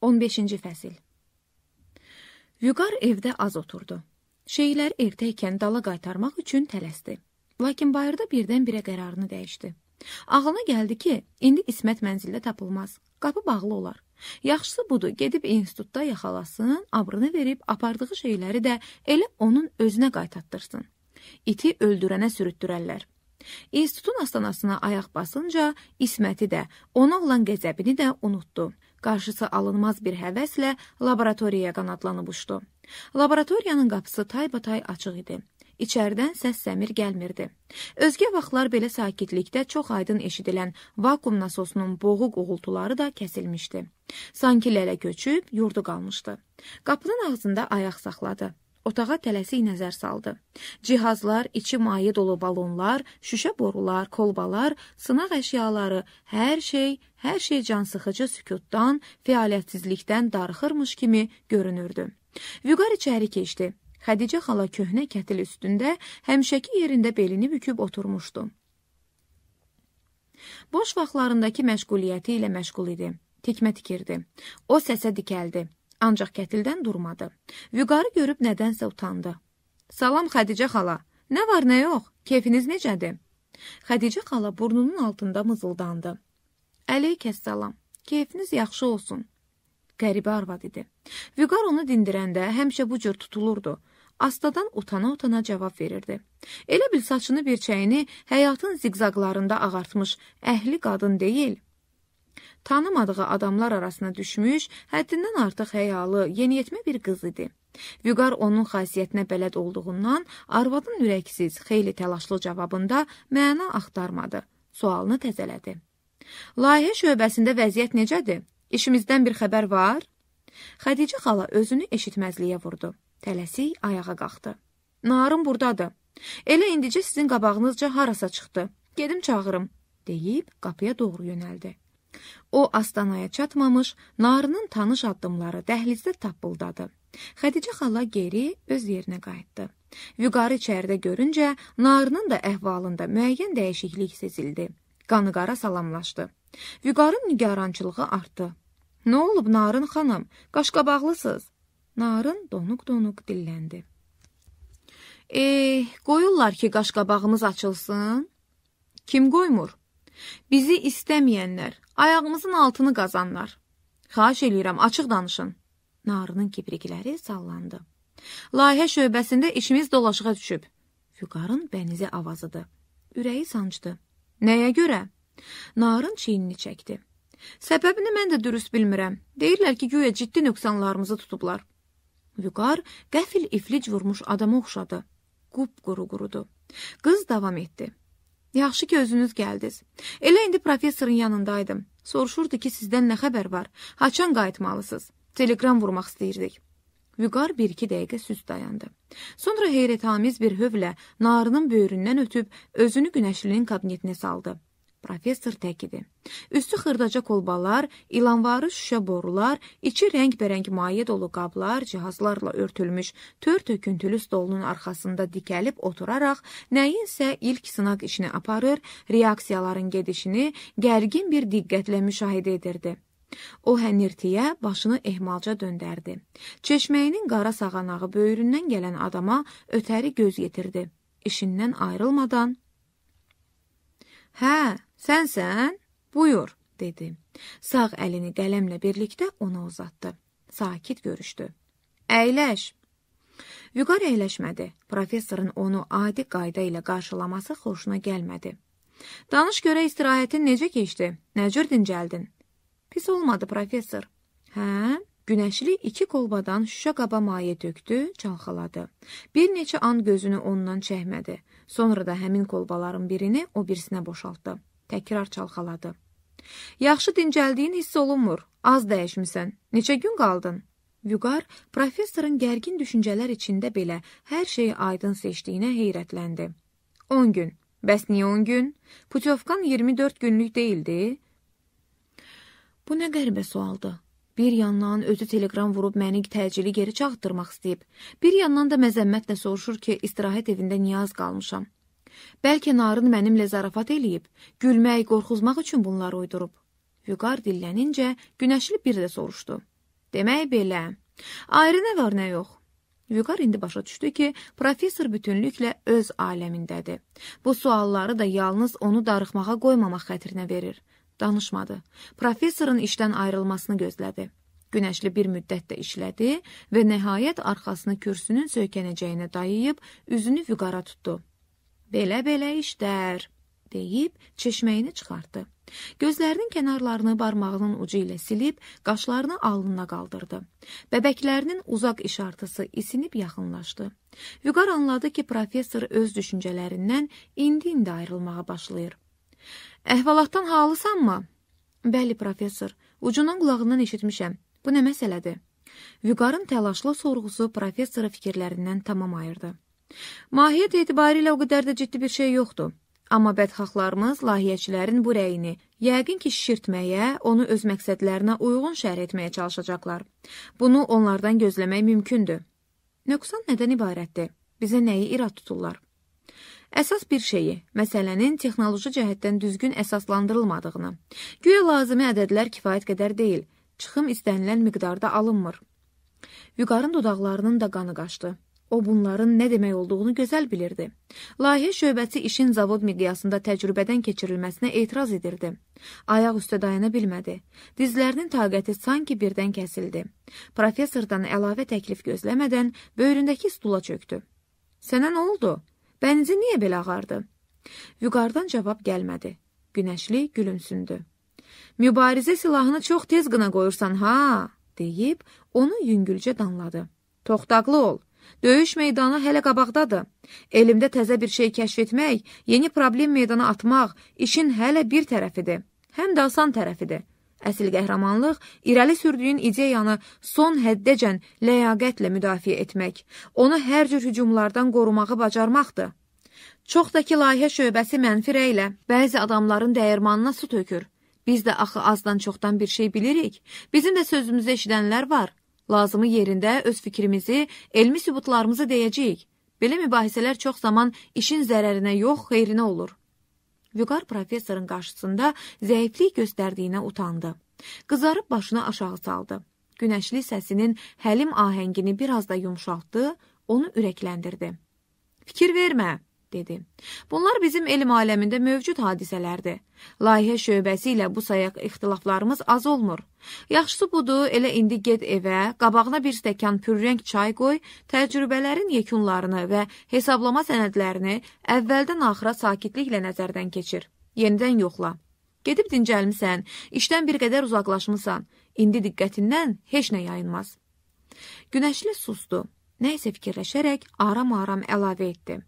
15-ci fəsil Vüqar evdə az oturdu. Şeylər evdə ikən dala qaytarmaq üçün tələsdi. Lakin bayırda birdən-birə qərarını dəyişdi. Ağlına gəldi ki, indi İsmət mənzildə tapılmaz. Qapı bağlı olar. Yaxşısı budur, gedib institutda yaxalasın, abrını verib apardığı şeyləri də elə onun özünə qaytatdırsın. İti öldürənə sürütdürərlər. İnstitutun astanasına ayaq basınca İsməti də, ona olan qəzəbini də unutdu qarşısı alınmaz bir həvəslə laboratoriyaya qanadlanıb uçdu. Laboratoriyanın qapısı taybatay açıq idi. İçəridən səs-səmir gəlmirdi. Özgə vaxtlar belə sakitlikdə çox aydın eşidilən vakuum nasosunun boğuq uğultuları da kəsilmişdi. Sanki lələ köçüb yurdu qalmışdı. Qapının ağzında ayaq saxladı. Otağa tələsik nəzər saldı. Cihazlar, içi maye dolu balonlar, şüşə borular, kolbalar, sınaq əşyaları, hər şey, hər şey cansıxıcı sükutdan, fəaliyyətsizlikdən darıxırmış kimi görünürdü. Vüqar içəri keçdi. Xədicə xala köhnə kətil üstündə həmişəki yerində belini büküb oturmuşdu. Boş vaxtlarındakı məşğuliyyəti ilə məşğul idi. Tikmə tikirdi. O səsə dikəldi ancaq kətildən durmadı. Vüqarı görüb nədənsə utandı. Salam Xədicə xala, nə var nə yox, keyfiniz necədir? Xədicə xala burnunun altında mızıldandı. Əleykəs salam, keyfiniz yaxşı olsun. Qəribə arvad idi. Vüqar onu dindirəndə həmişə bu cür tutulurdu. Astadan utana-utana cavab verirdi. Elə bil saçını bir çəyini həyatın ziqzaqlarında ağartmış əhli qadın deyil, tanımadığı adamlar arasına düşmüş, həddindən artıq həyalı, yeniyetmə bir qız idi. Vüqar onun xasiyyətinə bələd olduğundan arvadın ürəksiz, xeyli təlaşlı cavabında məna axtarmadı, sualını təzələdi. Layihə şöbəsində vəziyyət necədir? İşimizdən bir xəbər var? Xədicə xala özünü eşitməzliyə vurdu. Tələsik ayağa qalxdı. Narım burdadır. Elə indicə sizin qabağınızca harasa çıxdı. Gedim çağırım, deyib qapıya doğru yönəldi. O Astanaya çatmamış, Narının tanış addımları dəhlizdə tapıldadı. Xədicə xala geri öz yerinə qayıtdı. Vüqarı içəridə görüncə, Narının da əhvalında müəyyən dəyişiklik sezildi. Qanıqara salamlaşdı. Vüqarın nigarançılığı artdı. Nə olub Narın xanım? Qaşqabaqlısız. Narın donuq-donuq dilləndi. Eh, qoyurlar ki, qaşqabağımız açılsın. Kim qoymur? Bizi istəməyənlər, Ayağımızın altını qazanlar. Xahiş eləyirəm, açıq danışın. Narının kiprikləri sallandı. Layihə şöbəsində işimiz dolaşığa düşüb. Vüqarın bənizi avazıdır. Ürəyi sancdı. Nəyə görə? Narın çiynini çəkdi. Səbəbini mən də dürüst bilmirəm. Deyirlər ki, güya ciddi nöqsanlarımızı tutublar. Vüqar qəfil iflic vurmuş adama oxşadı. Qup-quru qurudu. Qız davam etdi. Yaxşı ki, özünüz gəldiniz. Elə indi professorun yanındaydım. Soruşurdu ki, sizdən nə xəbər var? Haçan qayıtmalısınız? Teleqram vurmaq istəyirdik. Vüqar bir-iki dəqiqə süst dayandı. Sonra heyrətamiz bir hövlə narının böyründən ötüb özünü günəşlinin kabinetinə saldı. Professor təkidi. Üstü xırdaca kolbalar, ilanvarı şüşə borular, içi rəngbərəng maye dolu qablar, cihazlarla örtülmüş tör töküntülü stolunun arxasında dikəlib oturaraq nəyinsə ilk sınaq işini aparır, reaksiyaların gedişini gərgin bir diqqətlə müşahidə edirdi. O hənirtiyə başını ehmalca döndərdi. Çeşməyinin qara sağanağı böyründən gələn adama ötəri göz yetirdi. İşindən ayrılmadan, "Hə, Sənsən? Buyur, dedi. Sağ əlini qələmlə birlikdə ona uzatdı. Sakit görüşdü. Əyləş. Vüqar əyləşmədi. Professorun onu adi qayda ilə qarşılaması xoşuna gəlmədi. Danış görə istirahətin necə keçdi? Nə cür dincəldin? Pis olmadı, professor. Hə? Günəşli iki qolbadan şüşə qaba maye tökdü, çalxaladı. Bir neçə an gözünü ondan çəkmədi. Sonra da həmin qolbaların birini o birisinə boşaltdı təkrar çalxaladı. Yaxşı dincəldiyin hiss olunmur, az dəyişmisən, neçə gün qaldın? Vüqar professorun gərgin düşüncələr içində belə hər şeyi aydın seçdiyinə heyrətləndi. 10 gün. Bəs niyə 10 gün? Putyovkan 24 günlük deyildi. Bu nə qəribə sualdı. Bir yandan özü teleqram vurub məni təcili geri çağıtdırmaq istəyib. Bir yandan da məzəmmətlə soruşur ki, istirahət evində niyaz qalmışam. Bəlkə narın mənimlə zarafat eləyib, gülmək, qorxuzmaq üçün bunları uydurub. Vüqar dillənincə günəşli bir də soruşdu. Demək belə, ayrı nə var, nə yox? Vüqar indi başa düşdü ki, professor bütünlüklə öz aləmindədir. Bu sualları da yalnız onu darıxmağa qoymamaq xətrinə verir. Danışmadı. Professorun işdən ayrılmasını gözlədi. Günəşli bir müddət də işlədi və nəhayət arxasını kürsünün söykənəcəyinə dayayıb üzünü Vüqara tutdu. Belə-belə işlər, deyib çeşməyini çıxartdı. Gözlərinin kənarlarını barmağının ucu ilə silib, qaşlarını alnına qaldırdı. Bəbəklərinin uzaq işartısı isinib yaxınlaşdı. Vüqar anladı ki, professor öz düşüncələrindən indi-indi ayrılmağa başlayır. Əhvalatdan halısanmı? Bəli, professor. Ucundan qulağından eşitmişəm. Bu nə məsələdir? Vüqarın təlaşlı sorğusu professoru fikirlərindən tamam ayırdı. Mahiyyət etibarilə o qədər də ciddi bir şey yoxdur. Amma bədxahlarımız layihəçilərin bu rəyini yəqin ki, şişirtməyə, onu öz məqsədlərinə uyğun şərh etməyə çalışacaqlar. Bunu onlardan gözləmək mümkündür. Nöqsan nədən ibarətdir? Bizə nəyi irad tuturlar? Əsas bir şeyi, məsələnin texnoloji cəhətdən düzgün əsaslandırılmadığını, güya lazımi ədədlər kifayət qədər deyil, çıxım istənilən miqdarda alınmır. Vüqarın dodaqlarının da qanı qaçdı. O bunların nə demək olduğunu gözəl bilirdi. Layihə şöbəsi işin zavod miqyasında təcrübədən keçirilməsinə etiraz edirdi. Ayaq üstə dayana bilmədi. Dizlərinin taqəti sanki birdən kəsildi. Professordan əlavə təklif gözləmədən böyründəki stula çökdü. Sənə nə oldu? Bənizi niyə belə ağardı? Vüqardan cavab gəlmədi. Günəşli gülümsündü. Mübarizə silahını çox tez qına qoyursan ha, deyib onu yüngülcə danladı. Toxtaqlı ol. Döyüş meydanı hələ qabaqdadır. Elmdə təzə bir şey kəşf etmək, yeni problem meydana atmaq işin hələ bir tərəfidir, həm də asan tərəfidir. Əsil qəhrəmanlıq irəli sürdüyün ideyanı son həddəcən ləyaqətlə müdafiə etmək, onu hər cür hücumlardan qorumağı bacarmaqdır. Çoxdakı layihə şöbəsi mənfi rəylə bəzi adamların dəyirmanına su tökür. Biz də axı azdan çoxdan bir şey bilirik. Bizim də sözümüzü eşidənlər var. Lazımı yerində öz fikrimizi, elmi sübutlarımızı deyəcəyik. Belə mübahisələr çox zaman işin zərərinə yox, xeyrinə olur. Vüqar professorun qarşısında zəiflik göstərdiyinə utandı. Qızarıb başını aşağı saldı. Günəşli səsinin həlim ahəngini biraz da yumşaltdı, onu ürəkləndirdi. Fikir vermə, dedi. Bunlar bizim elm aləmində mövcud hadisələrdir. Layihə şöbəsi ilə bu sayaq ixtilaflarımız az olmur. Yaxşısı budur, elə indi get evə, qabağına bir stəkan pürrəng çay qoy, təcrübələrin yekunlarını və hesablama sənədlərini əvvəldən axıra sakitliklə nəzərdən keçir. Yenidən yoxla. Gedib dincəlmisən, işdən bir qədər uzaqlaşmısan, indi diqqətindən heç nə yayınmaz. Günəşli susdu. Nə isə fikirləşərək aram-aram əlavə etdi.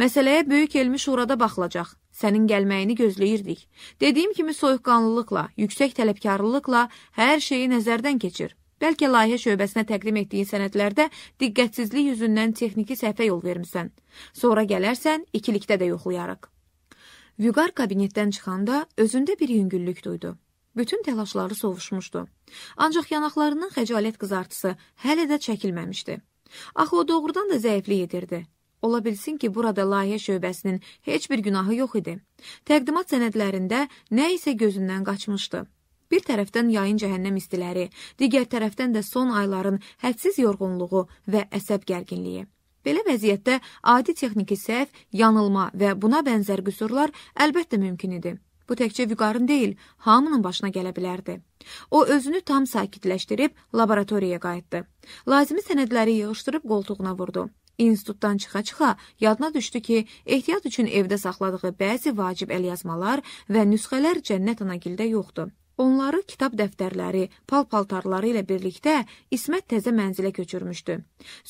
Məsələyə Böyük Elmi Şurada baxılacaq. Sənin gəlməyini gözləyirdik. Dediyim kimi soyuqqanlılıqla, yüksək tələbkarlılıqla hər şeyi nəzərdən keçir. Bəlkə layihə şöbəsinə təqdim etdiyin sənədlərdə diqqətsizlik yüzündən texniki səhvə yol vermisən. Sonra gələrsən, ikilikdə də yoxlayarıq. Vüqar kabinetdən çıxanda özündə bir yüngüllük duydu. Bütün təlaşları sovuşmuşdu. Ancaq yanaqlarının xəcalət qızartısı hələ də çəkilməmişdi. Axı o doğrudan da zəiflik edirdi. Ola bilsin ki, burada layihə şöbəsinin heç bir günahı yox idi. Təqdimat sənədlərində nə isə gözündən qaçmışdı. Bir tərəfdən yayın cəhənnəm istiləri, digər tərəfdən də son ayların hədsiz yorğunluğu və əsəb gərginliyi. Belə vəziyyətdə adi texniki səhv, yanılma və buna bənzər qüsurlar əlbəttə mümkün idi. Bu təkcə vüqarın deyil, hamının başına gələ bilərdi. O özünü tam sakitləşdirib laboratoriyaya qayıtdı. Lazımi sənədləri yığışdırıb qoltuğuna vurdu. İnstitutdan çıxa-çıxa yadına düşdü ki, ehtiyat üçün evdə saxladığı bəzi vacib əlyazmalar və nüsxələr Cənnət Anagildə yoxdur. Onları kitab dəftərləri, pal-paltarları ilə birlikdə İsmət təzə mənzilə köçürmüşdü.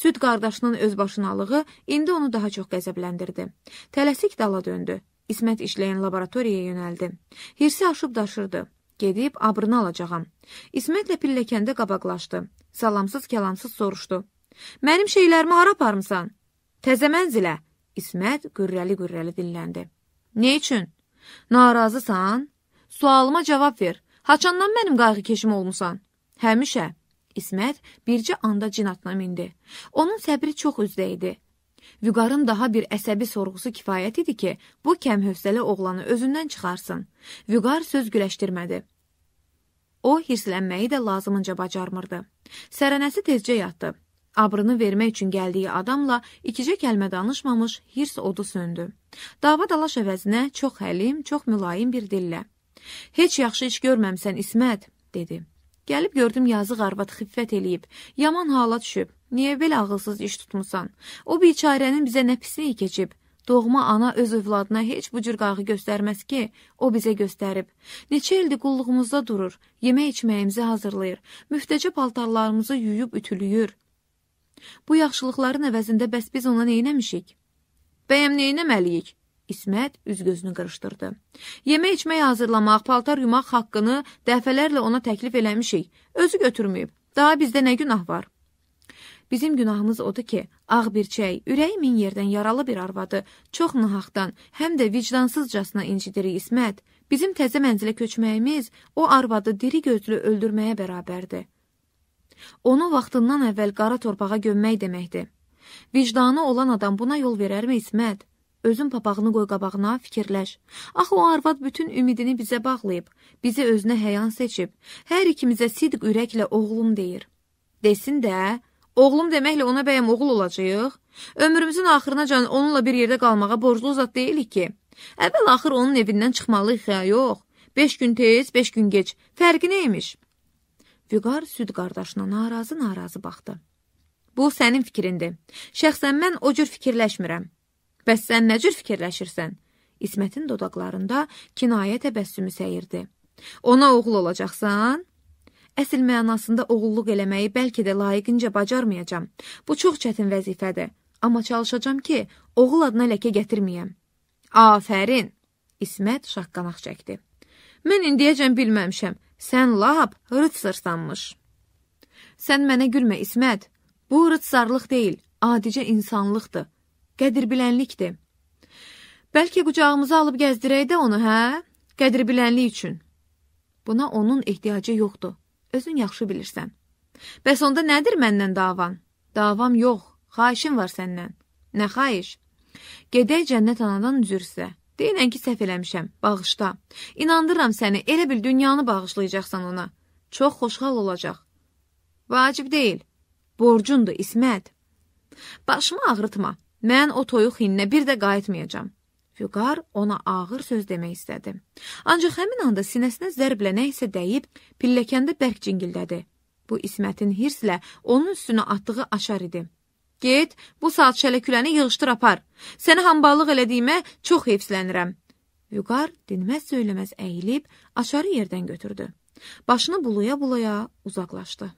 Süd qardaşının özbaşınalığı indi onu daha çox qəzəbləndirdi. Tələsik dala döndü. İsmət işləyən laboratoriyaya yönəldi. Hirsi aşıb daşırdı. Gedib abrını alacağam. İsmətlə pilləkəndə qabaqlaşdı. Salamsız kəlamsız soruşdu. Mənim şeylərimi hara aparmısan? Təzə mənzilə. İsmət qürrəli-qürrəli dinləndi. Nə üçün? Narazısan? Sualıma cavab ver. Haçandan mənim qayğı keşim olmusan? Həmişə. İsmət bircə anda cin atına mindi. Onun səbri çox üzdə idi. Vüqarın daha bir əsəbi sorğusu kifayət idi ki, bu kəmhövsələ oğlanı özündən çıxarsın. Vüqar söz güləşdirmədi. O hirslənməyi də lazımınca bacarmırdı. Sərənəsi tezcə yatdı. Abrını vermək üçün gəldiyi adamla ikicə kəlmə danışmamış hirs odu söndü. Dava dalaş əvəzinə çox həlim, çox mülayim bir dillə. Heç yaxşı iş görməmsən İsmət, dedi. Gəlib gördüm yazıq arvad xiffət eləyib, yaman hala düşüb, niyə belə ağılsız iş tutmusan? O biçarənin bizə nə pisliyi keçib, Doğma ana öz övladına heç bu cür qayğı göstərməz ki, o bizə göstərib. Neçə ildir qulluğumuzda durur, yemək içməyimizi hazırlayır, müftəcə paltarlarımızı yuyub ütülüyür, Bu yaxşılıqların əvəzində bəs biz ona neynəmişik? Bəyəm neynəməliyik? İsmət üz-gözünü qırışdırdı. Yemək içmək hazırlamaq, paltar yumaq haqqını dəfələrlə ona təklif eləmişik. Özü götürməyib. Daha bizdə nə günah var? Bizim günahımız odur ki, ağ bir çəy, ürəyi min yerdən yaralı bir arvadı, çox nahaqdan, həm də vicdansızcasına incidirik İsmət. Bizim təzə mənzilə köçməyimiz o arvadı diri gözlü öldürməyə bərabərdir. Onu vaxtından əvvəl qara torpağa gömmək deməkdir. Vicdanı olan adam buna yol verərmi İsmət? Özün papağını qoy qabağına, fikirləş. Axı o arvad bütün ümidini bizə bağlayıb, bizi özünə həyan seçib. Hər ikimizə sidq ürəklə oğlum deyir. Desin də, oğlum deməklə ona bəyəm oğul olacağıq. Ömrümüzün axırınacan onunla bir yerdə qalmağa borclu zat deyilik ki. Əvvəl axır onun evindən çıxmalıyıq ya, yox. Beş gün tez, beş gün geç. Fərqi neymiş? Vüqar süd qardaşına narazı-narazı baxdı. Bu sənin fikrindir. Şəxsən mən o cür fikirləşmirəm. Bəs sən nə cür fikirləşirsən? İsmətin dodaqlarında kinayə təbəssümü səyirdi. Ona oğul olacaqsan? Əsl mənasında oğulluq eləməyi bəlkə də layiqincə bacarmayacam. Bu çox çətin vəzifədir, amma çalışacağam ki, oğul adına ləkə gətirməyəm. Afərin. İsmət şaqqanaq çəkdi. Mən indiyəcən bilməmişəm. Sən lap rıtsırsanmış. Sən mənə gülmə, İsmət. Bu rıtsarlıq deyil, adicə insanlıqdır, qədirbilənlikdir. Bəlkə qucağımıza alıb gəzdirək də onu, hə? Qədirbilənlik üçün. Buna onun ehtiyacı yoxdur. Özün yaxşı bilirsən. Bəs onda nədir məndən davan? Davam yox, xahişim var səndən. Nə xahiş? Gedək cənnət anadan üzür sizə. Deyinən ki, səhv eləmişəm, bağışla. İnandırıram səni, elə bil dünyanı bağışlayacaqsan ona. Çox xoşxal olacaq. Vacib deyil. Borcundur, İsmət. Başımı ağrıtma. Mən o toyuq hinnə bir də qayıtmayacam. Vüqar ona ağır söz demək istədi. Ancaq həmin anda sinəsinə zərblə nə isə dəyib, pilləkəndə bərk cingildədi. Bu İsmətin hirslə onun üstünə atdığı açar idi. Get, bu saat şələküləni yığışdır apar. Sənə hamballıq elədiyimə çox heyfslənirəm. Vüqar dinməz söyləməz əyilib, açarı yerdən götürdü. Başını bulaya-bulaya uzaqlaşdı.